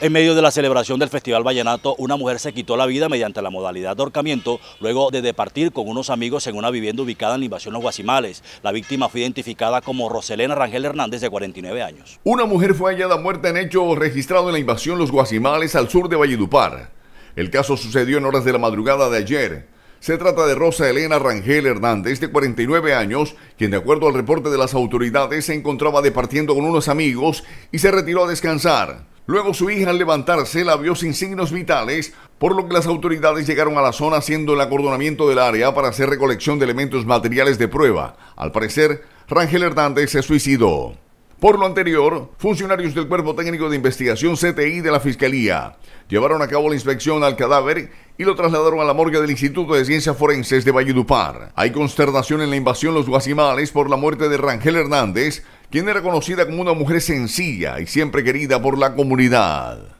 En medio de la celebración del Festival Vallenato, una mujer se quitó la vida mediante la modalidad de ahorcamiento luego de departir con unos amigos en una vivienda ubicada en la invasión Los Guasimales. La víctima fue identificada como Roselena Rangel Hernández, de 49 años. Una mujer fue hallada muerta en hecho registrado en la invasión Los Guasimales al sur de Valledupar. El caso sucedió en horas de la madrugada de ayer. Se trata de Rosa Elena Rangel Hernández, de 49 años, quien de acuerdo al reporte de las autoridades se encontraba departiendo con unos amigos y se retiró a descansar. Luego su hija al levantarse la vio sin signos vitales, por lo que las autoridades llegaron a la zona haciendo el acordonamiento del área para hacer recolección de elementos materiales de prueba. Al parecer, Rangel Hernández se suicidó. Por lo anterior, funcionarios del Cuerpo Técnico de Investigación CTI de la Fiscalía llevaron a cabo la inspección al cadáver y lo trasladaron a la morgue del Instituto de Ciencias Forenses de Valledupar. Hay consternación en la invasión Los Guasimales por la muerte de Rangel Hernández, quien era conocida como una mujer sencilla y siempre querida por la comunidad.